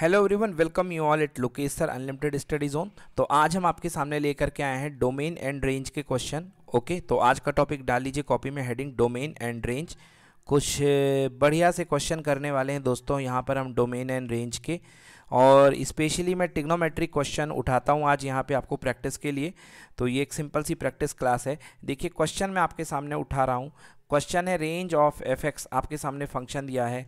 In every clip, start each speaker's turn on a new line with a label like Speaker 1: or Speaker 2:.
Speaker 1: hello everyone welcome you all it Lokesar unlimited study zone तो आज हम आपके सामने लेकर के आए हैं डोमेन एंड रेंज के क्वेश्चन ओके तो आज का टॉपिक डाल लीजिए कॉपी में हेडिंग डोमेन एंड रेंज कुछ बढ़िया से क्वेश्चन करने वाले हैं दोस्तों यहाँ पर हम डोमेन एंड रेंज के और स्पेशली मैं टिग्नोमेट्रिक क्वेश्चन उठाता हूँ आज यहाँ पर आपको प्रैक्टिस के लिए तो ये एक सिंपल सी प्रैक्टिस क्लास है देखिए क्वेश्चन मैं आपके सामने उठा रहा हूँ क्वेश्चन है रेंज ऑफ एफ आपके सामने फंक्शन दिया है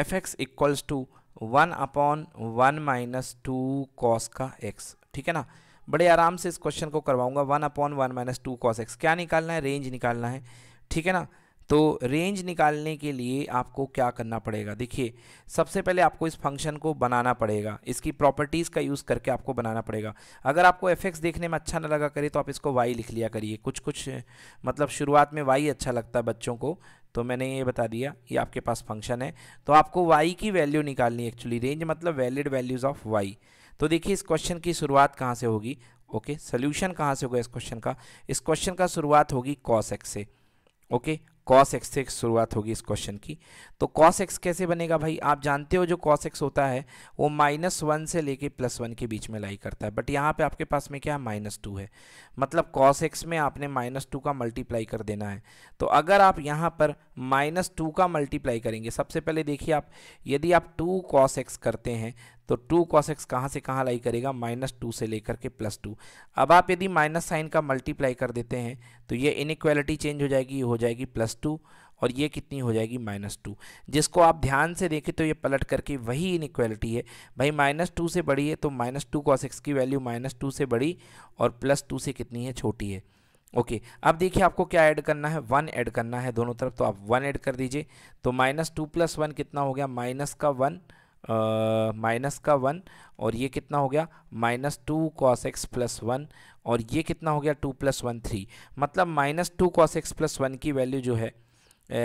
Speaker 1: f x equals to one upon one minus two cos का एक्स ठीक है ना बड़े आराम से इस क्वेश्चन को करवाऊंगा one upon one minus two cos x क्या निकालना है रेंज निकालना है ठीक है ना तो रेंज निकालने के लिए आपको क्या करना पड़ेगा देखिए सबसे पहले आपको इस फंक्शन को बनाना पड़ेगा इसकी प्रॉपर्टीज़ का यूज़ करके आपको बनाना पड़ेगा अगर आपको एफ देखने में अच्छा ना लगा करे तो आप इसको वाई लिख लिया करिए कुछ कुछ मतलब शुरुआत में वाई अच्छा लगता है बच्चों को तो मैंने ये बता दिया ये आपके पास फंक्शन है तो आपको वाई की वैल्यू निकालनी है एक्चुअली रेंज मतलब वैलिड वैल्यूज़ ऑफ वाई तो देखिए इस क्वेश्चन की शुरुआत कहाँ से होगी ओके सोल्यूशन कहाँ से होगा इस क्वेश्चन का इस क्वेश्चन का शुरुआत होगी कॉस एक्स से ओके कॉस एक्स से शुरुआत होगी इस क्वेश्चन की तो कॉस एक्स कैसे बनेगा भाई आप जानते हो जो कॉस एक्स होता है वो माइनस वन से लेके प्लस वन के बीच में लाई करता है बट यहाँ पे आपके पास में क्या है माइनस टू है मतलब कॉस एक्स में आपने माइनस टू का मल्टीप्लाई कर देना है तो अगर आप यहाँ पर माइनस टू का मल्टीप्लाई करेंगे सबसे पहले देखिए आप यदि आप टू कॉस एक्स करते हैं तो टू कॉस एक्स कहाँ से कहाँ लाई करेगा माइनस टू से लेकर के प्लस टू अब आप यदि माइनस साइन का मल्टीप्लाई कर देते हैं तो ये इनक्वालिटी चेंज हो जाएगी ये हो जाएगी प्लस टू और ये कितनी हो जाएगी माइनस टू जिसको आप ध्यान से देखें तो ये पलट करके वही इनक्वालिटी है भाई माइनस टू से बड़ी है तो माइनस टू कॉस एक्स की वैल्यू माइनस टू से बड़ी और प्लस टू से कितनी है छोटी है ओके okay, अब देखिए आपको क्या ऐड करना है वन ऐड करना है दोनों तरफ तो आप वन ऐड कर दीजिए तो माइनस टू प्लस वन कितना हो गया माइनस का वन माइनस का वन और ये कितना हो गया minus two cos x plus one और ये कितना हो गया टू प्लस वन थ्री मतलब minus two cos x plus one की वैल्यू जो है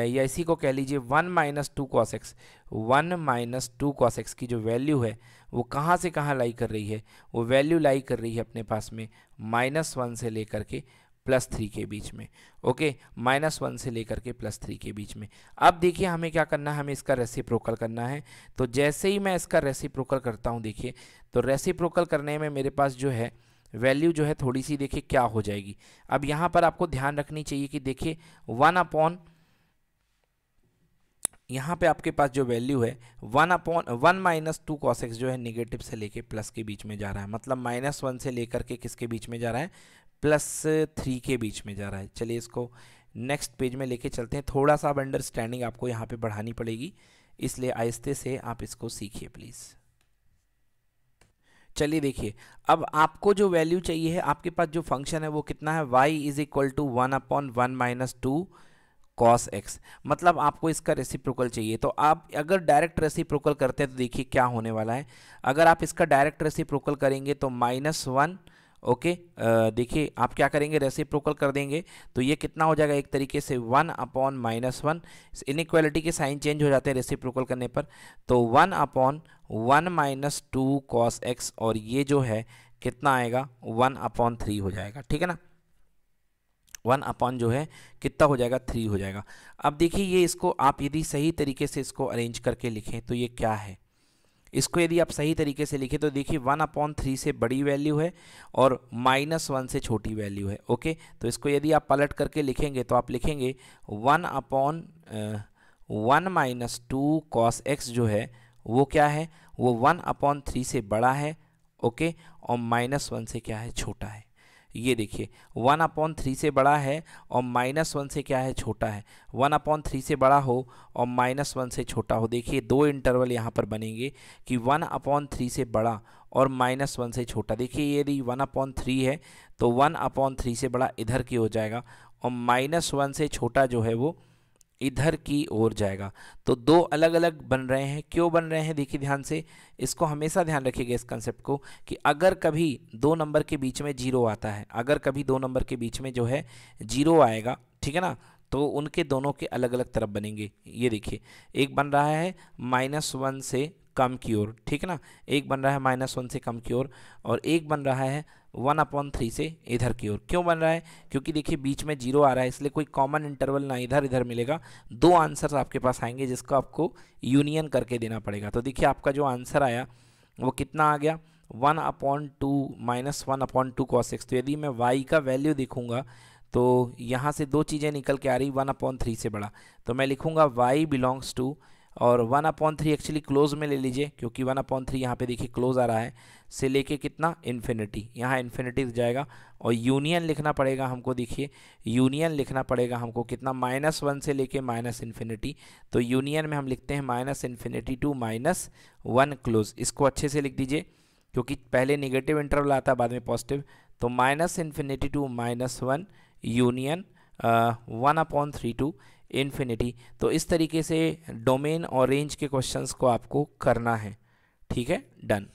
Speaker 1: या इसी को कह लीजिए one minus two cos x one minus two cos x की जो वैल्यू है वो कहाँ से कहाँ लाई कर रही है वो वैल्यू लाई कर रही है अपने पास में माइनस वन से लेकर के प्लस थ्री के बीच में ओके माइनस वन से लेकर के प्लस थ्री के बीच में अब देखिए हमें क्या करना है हमें इसका रेसिप्रोकल करना है तो जैसे ही मैं इसका रेसिप्रोकल करता हूँ देखिए तो रेसिप्रोकल करने में मेरे पास जो है वैल्यू जो है थोड़ी सी देखिए क्या हो जाएगी अब यहाँ पर आपको ध्यान रखनी चाहिए कि देखिए वन अपॉन यहाँ पे आपके पास जो वैल्यू है one upon one minus two cos x जो है निगेटिव से लेके प्लस के बीच में जा रहा है मतलब माइनस वन से लेकर के किसके बीच में जा रहा है प्लस थ्री के बीच में जा रहा है चलिए इसको नेक्स्ट पेज में लेके चलते हैं थोड़ा सा अब अंडरस्टैंडिंग आपको यहाँ पे बढ़ानी पड़ेगी इसलिए आहिस्ते से आप इसको सीखिए प्लीज़ चलिए देखिए अब आपको जो वैल्यू चाहिए है आपके पास जो फंक्शन है वो कितना है y is equal to one upon one minus two cos x मतलब आपको इसका रेसिप्रोकल चाहिए तो आप अगर डायरेक्ट रेसिप्रोकल करते हैं तो देखिए क्या होने वाला है अगर आप इसका डायरेक्ट रेसिप्रोकल करेंगे तो माइनस वन ओके देखिए आप क्या करेंगे रेसिप्रोकल कर देंगे तो ये कितना हो जाएगा एक तरीके से one upon minus one inequality के साइन चेंज हो जाते हैं रेसिप्रोकल करने पर तो one upon one minus two cos x और ये जो है कितना आएगा वन अपॉन थ्री हो जाएगा ठीक है ना वन अपॉन जो है कितना हो जाएगा थ्री हो जाएगा अब देखिए ये इसको आप यदि सही तरीके से इसको अरेंज करके लिखें तो ये क्या है इसको यदि आप सही तरीके से लिखें तो देखिए वन अपॉन थ्री से बड़ी वैल्यू है और माइनस वन से छोटी वैल्यू है ओके तो इसको यदि आप पलट करके लिखेंगे तो आप लिखेंगे one upon one minus two cos x जो है वो क्या है वो वन अपॉन थ्री से बड़ा है ओके और माइनस वन से क्या है छोटा है ये देखिए वन अपॉन थ्री से बड़ा है और माइनस वन से क्या है छोटा है वन अपॉन थ्री से बड़ा हो और माइनस वन से छोटा हो देखिए दो इंटरवल यहाँ पर बनेंगे कि वन अपॉन थ्री से बड़ा और माइनस वन से छोटा देखिए यदि वन अपॉन थ्री है तो वन अपॉन थ्री से बड़ा इधर की हो जाएगा और माइनस वन से छोटा जो है वो इधर की ओर जाएगा तो दो अलग अलग बन रहे हैं क्यों बन रहे हैं देखिए ध्यान से इसको हमेशा ध्यान रखिएगा इस कंसेप्ट को कि अगर कभी दो नंबर के बीच में जीरो आता है अगर कभी दो नंबर के बीच में जो है जीरो आएगा ठीक है ना तो उनके दोनों के अलग अलग तरफ बनेंगे ये देखिए एक बन रहा है माइनस वन से कम की ओर ठीक है ना एक बन रहा है माइनस वन से कम की ओर और एक बन रहा है वन अपॉन थ्री से इधर की ओर क्यों बन रहा है क्योंकि देखिए बीच में जीरो आ रहा है इसलिए कोई कॉमन इंटरवल ना इधर इधर मिलेगा दो आंसर आपके पास आएंगे जिसको आपको यूनियन करके देना पड़ेगा तो देखिए आपका जो आंसर आया वो कितना आ गया one upon two minus one upon two cos x तो यदि मैं वाई का वैल्यू देखूंगा तो यहाँ से दो चीज़ें निकल के आ रही वन अपॉन थ्री से बड़ा तो मैं लिखूँगा वाई बिलोंग्स टू और one upon three actually close में ले लीजिए क्योंकि वन अपॉन थ्री यहाँ पर देखिए क्लोज आ रहा है से लेके कितना इन्फिनिटी यहाँ इन्फिनिटी जाएगा और यूनियन लिखना पड़ेगा हमको देखिए यूनियन लिखना पड़ेगा हमको कितना माइनस वन से लेके माइनस इन्फिनिटी तो यूनियन में हम लिखते हैं minus infinity to minus one close इसको अच्छे से लिख दीजिए क्योंकि पहले निगेटिव इंटरवल आता बाद में पॉजिटिव तो minus infinity to minus one union one upon three to infinity तो इस तरीके से डोमेन और रेंज के क्वेश्चंस को आपको करना है ठीक है डन